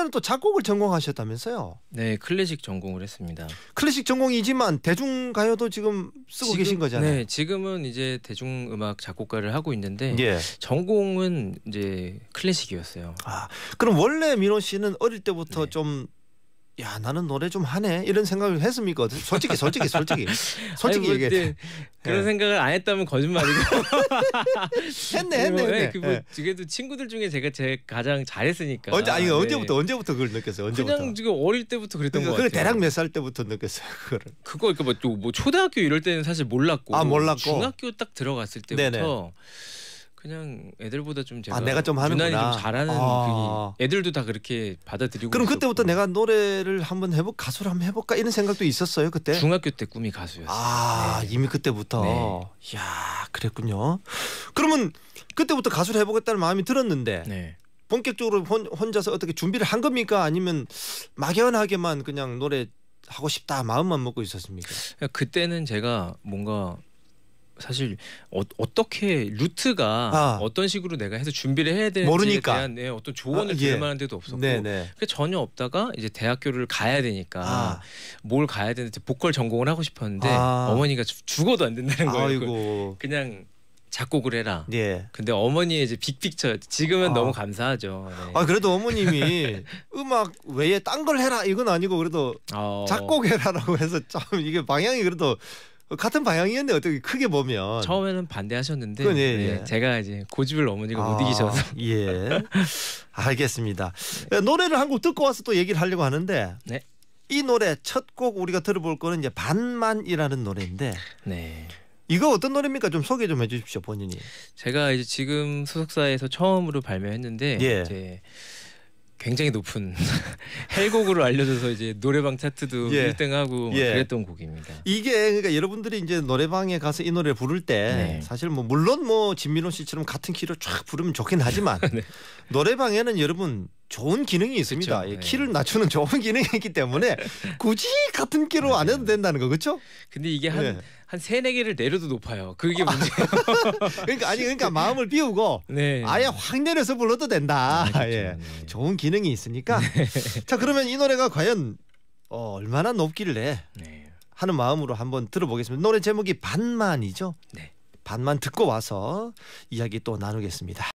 원래는 또 작곡을 전공하셨다면서요? 네, 클래식 전공을 했습니다. 클래식 전공이지만 대중 가요도 지금 쓰고 지금, 계신 거잖아요. 네, 지금은 이제 대중 음악 작곡가를 하고 있는데 예. 전공은 이제 클래식이었어요. 아, 그럼 원래 민호 씨는 어릴 때부터 네. 좀야 나는 노래 좀 하네 이런 생각을 했습니까? 솔직히 솔직히 솔직히 솔직히 뭐, 얘기해. 그런 예. 생각을 안 했다면 거짓말이고. 했네 네, 뭐, 했네. 뭐, 그뭐 네. 예. 그래도 친구들 중에 제가 제 가장 잘했으니까. 언제 아니 네. 언제부터 언제부터 그걸 느꼈어요? 언제부터? 그냥 지금 어릴 때부터 그랬던 거예요. 걸 대략 몇 살 때부터 느꼈어요 그거를. 그거 그러니까 뭐, 뭐 초등학교 이럴 때는 사실 몰랐고. 아 몰랐고. 중학교 딱 들어갔을 때부터. 네네. 그냥 애들보다 좀 제가 아, 내가 좀 하는구나. 유난히 좀 잘하는 아. 그게 애들도 다 그렇게 받아들이고 그럼 그때부터 내가 노래를 한번 해볼 가수를 한번 해볼까 이런 생각도 있었어요 그때. 중학교 때 꿈이 가수였어요. 아 네. 이미 그때부터. 네. 이야 그랬군요. 그러면 그때부터 가수를 해보겠다는 마음이 들었는데 네. 본격적으로 혼, 혼자서 어떻게 준비를 한 겁니까 아니면 막연하게만 그냥 노래 하고 싶다 마음만 먹고 있었습니까? 그때는 제가 뭔가 사실 어, 떻게 루트가 아. 어떤 식으로 내가 해서 준비를 해야 되는지에 모르니까. 대한 네, 어떤 조언을 아, 예. 드릴 만한 데도 없었고 네, 네. 그게 전혀 없다가 이제 대학교를 가야 되니까 아. 뭘 가야 되는데 보컬 전공을 하고 싶었는데 아. 어머니가 죽어도 안 된다는 거예요. 그냥 작곡을 해라. 예. 근데 어머니의 이제 빅픽처 지금은 아. 너무 감사하죠. 네. 아 그래도 어머님이 음악 외에 딴 걸 해라 이건 아니고 그래도 어. 작곡해라라고 해서 참 이게 방향이 그래도 어, 같은 방향이었는데 어떻게 크게 보면 처음에는 반대하셨는데 그건, 예, 네, 예. 제가 이제 고집을 어머니가 아, 못 이기셔서 예 알겠습니다 네. 예, 노래를 한 곡 듣고 와서 또 얘기를 하려고 하는데 네. 이 노래 첫 곡 우리가 들어볼 거는 이제 반만이라는 노래인데 네. 이거 어떤 노래입니까? 좀 소개 좀 해주십시오 본인이 제가 이제 지금 소속사에서 처음으로 발매했는데 예. 이제 굉장히 높은 헬곡으로 알려져서 이제 노래방 차트도 예. 1등하고 예. 그랬던 곡입니다. 이게 그러니까 여러분들이 이제 노래방에 가서 이 노래 부를 때 네. 사실 뭐 물론 뭐 진민호 씨처럼 같은 키로 쫙 부르면 좋긴 하지만 네. 노래방에는 여러분 좋은 기능이 있습니다. 그렇죠. 예, 네. 키를 낮추는 좋은 기능이 있기 때문에 굳이 같은 키로 안 해도 된다는 거 그렇죠? 근데 이게 한 네. 한 세 네 개를 내려도 높아요. 그게 문제예요. 그러니까 아니 그러니까 마음을 비우고 네. 아예 확 내려서 불러도 된다. 아, 그렇죠. 예. 네. 좋은 기능이 있으니까. 네. 자 그러면 이 노래가 과연 어, 얼마나 높길래 네. 하는 마음으로 한번 들어보겠습니다. 노래 제목이 반만이죠. 반만 듣고 와서 이야기 또 나누겠습니다.